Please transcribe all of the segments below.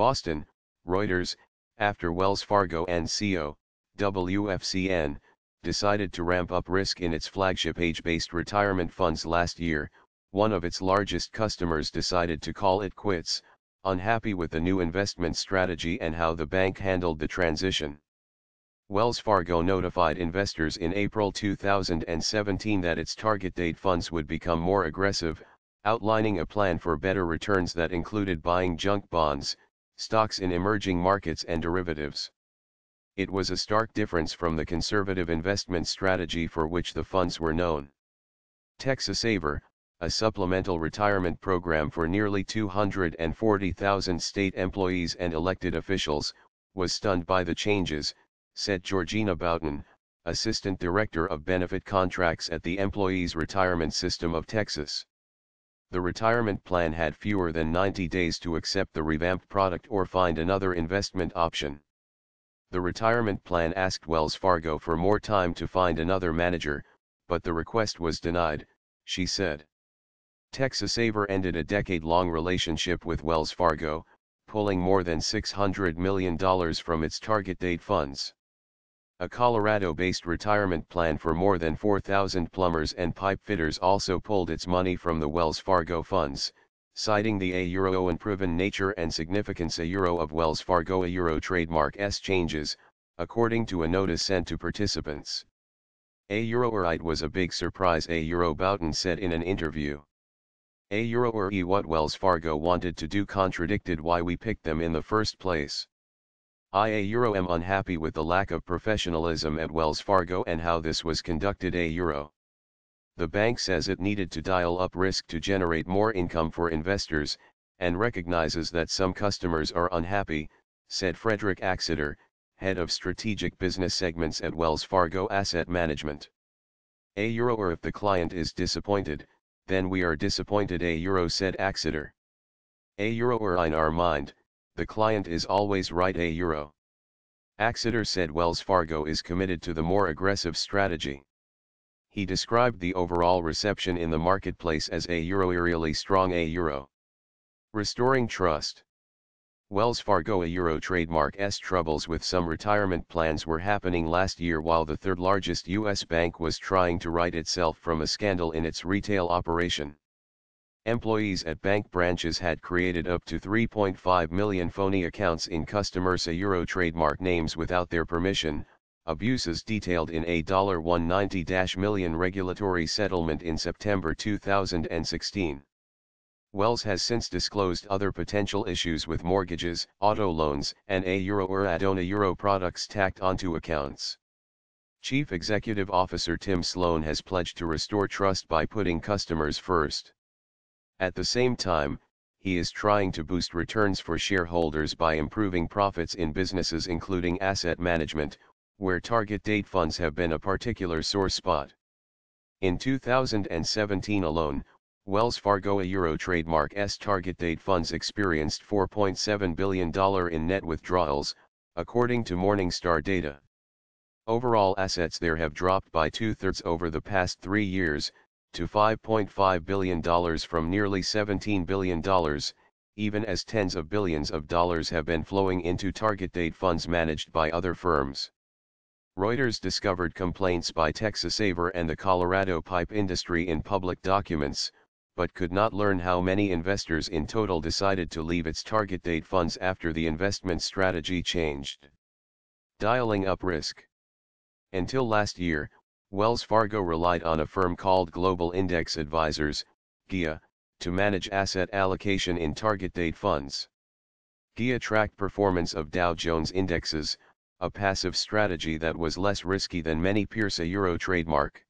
Boston, Reuters, after Wells Fargo and CO, WFCN, decided to ramp up risk in its flagship age-based retirement funds last year, one of its largest customers decided to call it quits, unhappy with the new investment strategy and how the bank handled the transition. Wells Fargo notified investors in April 2017 that its target date funds would become more aggressive, outlining a plan for better returns that included buying junk bonds, stocks in emerging markets and derivatives. It was a stark difference from the conservative investment strategy for which the funds were known. Texas Saver, a supplemental retirement program for nearly 240,000 state employees and elected officials, was stunned by the changes, said Georgina Boughton, Assistant Director of Benefit Contracts at the Employees Retirement System of Texas the retirement plan had fewer than 90 days to accept the revamped product or find another investment option. The retirement plan asked Wells Fargo for more time to find another manager, but the request was denied, she said. Texas Aver ended a decade-long relationship with Wells Fargo, pulling more than $600 million from its target date funds. A Colorado-based retirement plan for more than 4,000 plumbers and pipe fitters also pulled its money from the Wells Fargo funds, citing the A Euro and proven nature and significance A Euro of Wells Fargo A Euro trademark S changes, according to a notice sent to participants. A Euro it was a big surprise A Euro Boughton said in an interview. A Euro or E what Wells Fargo wanted to do contradicted why we picked them in the first place. I a Euro am unhappy with the lack of professionalism at Wells Fargo and how this was conducted a Euro. The bank says it needed to dial up risk to generate more income for investors, and recognizes that some customers are unhappy, said Frederick Axeter, head of strategic business segments at Wells Fargo Asset Management. A euro or if the client is disappointed, then we are disappointed a euro said Axeter. A euro or in our mind, the client is always right a euro. Axeter said Wells Fargo is committed to the more aggressive strategy. He described the overall reception in the marketplace as a euro eerily strong a euro. Restoring trust. Wells Fargo a euro trademark S troubles with some retirement plans were happening last year while the third largest US bank was trying to right itself from a scandal in its retail operation. Employees at bank branches had created up to 3.5 million phony accounts in customers' Euro trademark names without their permission, abuses detailed in a $190 million regulatory settlement in September 2016. Wells has since disclosed other potential issues with mortgages, auto loans, and a euro or Adona euro products tacked onto accounts. Chief Executive Officer Tim Sloan has pledged to restore trust by putting customers first. At the same time, he is trying to boost returns for shareholders by improving profits in businesses including asset management, where target date funds have been a particular sore spot. In 2017 alone, Wells Fargo a Euro trademark S target date funds experienced $4.7 billion in net withdrawals, according to Morningstar data. Overall assets there have dropped by two-thirds over the past three years, to $5.5 billion from nearly $17 billion, even as tens of billions of dollars have been flowing into target date funds managed by other firms. Reuters discovered complaints by Texas Aver and the Colorado pipe industry in public documents, but could not learn how many investors in total decided to leave its target date funds after the investment strategy changed. Dialing up risk. Until last year, Wells Fargo relied on a firm called Global Index Advisors, GIA, to manage asset allocation in target date funds. GIA tracked performance of Dow Jones indexes, a passive strategy that was less risky than many Pierce a Euro trademark.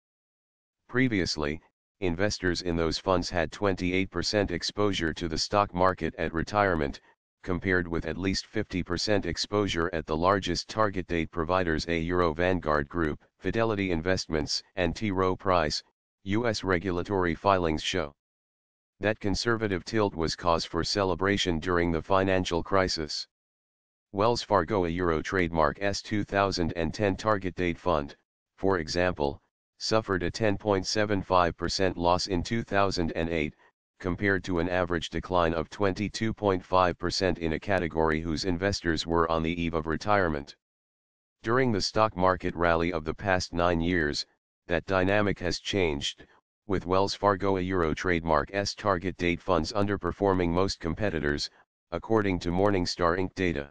Previously, investors in those funds had 28% exposure to the stock market at retirement, compared with at least 50% exposure at the largest target date providers a Euro Vanguard Group, Fidelity Investments, and T. Rowe Price, U.S. regulatory filings show. That conservative tilt was cause for celebration during the financial crisis. Wells Fargo a Euro trademark S2010 target date fund, for example, suffered a 10.75% loss in 2008, compared to an average decline of 22.5% in a category whose investors were on the eve of retirement. During the stock market rally of the past nine years, that dynamic has changed, with Wells Fargo a Euro trademark S target date funds underperforming most competitors, according to Morningstar Inc. data.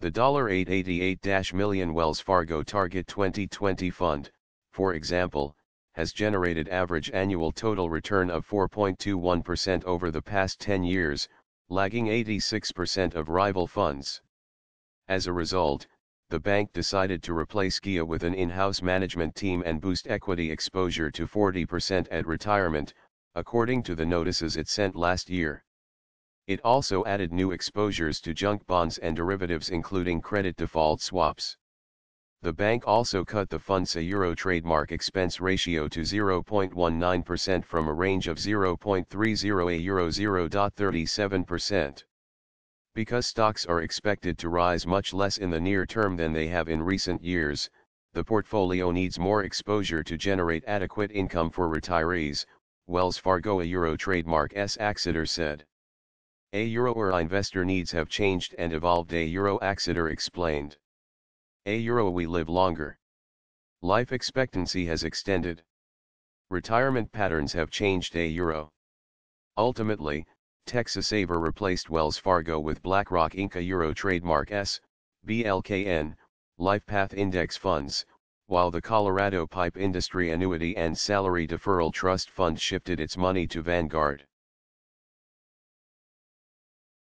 The $888 million Wells Fargo Target 2020 Fund, for example, has generated average annual total return of 4.21% over the past 10 years, lagging 86% of rival funds. As a result, the bank decided to replace Kia with an in-house management team and boost equity exposure to 40% at retirement, according to the notices it sent last year. It also added new exposures to junk bonds and derivatives including credit default swaps. The bank also cut the fund's a euro trademark expense ratio to 0.19% from a range of 0.30 a euro 0.37%. Because stocks are expected to rise much less in the near term than they have in recent years, the portfolio needs more exposure to generate adequate income for retirees, Wells Fargo a euro trademark S. Axeter said. A euro or investor needs have changed and evolved a euro Axeter explained. Eh, a euro we live longer. Life expectancy has extended. Retirement patterns have changed eh, a euro. Ultimately, Texas Saver replaced Wells Fargo with BlackRock Inc. euro trademark S, BLKN, LifePath Index Funds, while the Colorado Pipe Industry Annuity and Salary Deferral Trust Fund shifted its money to Vanguard.